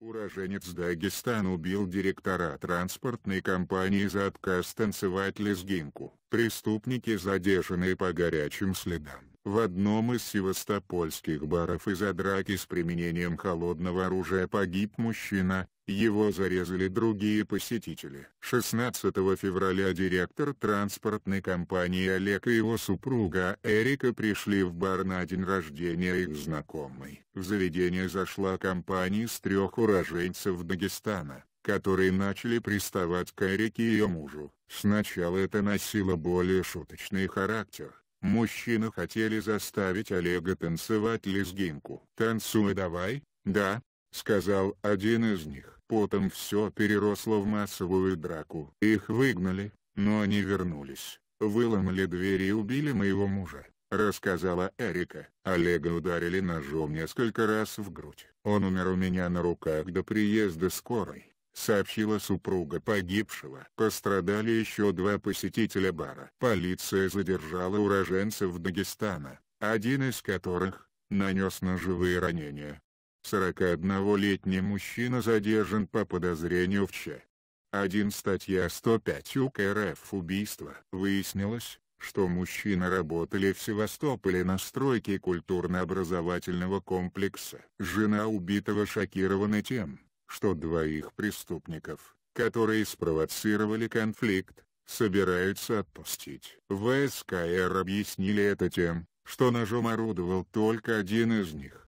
Уроженец Дагестана убил директора транспортной компании за отказ танцевать лезгинку. Преступники задержаны по горячим следам. В одном из севастопольских баров из-за драки с применением холодного оружия погиб мужчина, его зарезали другие посетители. 16 февраля директор транспортной компании Олег и его супруга Эрика пришли в бар на день рождения их знакомой. В заведение зашла компания из трех уроженцев Дагестана которые начали приставать к Эрике и ее мужу. Сначала это носило более шуточный характер, Мужчины хотели заставить Олега танцевать лезгинку. «Танцуй давай, да», — сказал один из них. Потом все переросло в массовую драку. Их выгнали, но они вернулись, выломали дверь и убили моего мужа. Рассказала Эрика. Олега ударили ножом несколько раз в грудь. Он умер у меня на руках до приезда скорой сообщила супруга погибшего. Пострадали еще два посетителя бара. Полиция задержала уроженцев Дагестана, один из которых, нанес ножевые ранения. 41-летний мужчина задержан по подозрению в Ч. 1 статья 105 УК РФ убийства. Выяснилось, что мужчины работали в Севастополе на стройке культурно-образовательного комплекса. Жена убитого шокирована тем, что двоих преступников, которые спровоцировали конфликт, собираются отпустить. ВСКР объяснили это тем, что ножом орудовал только один из них.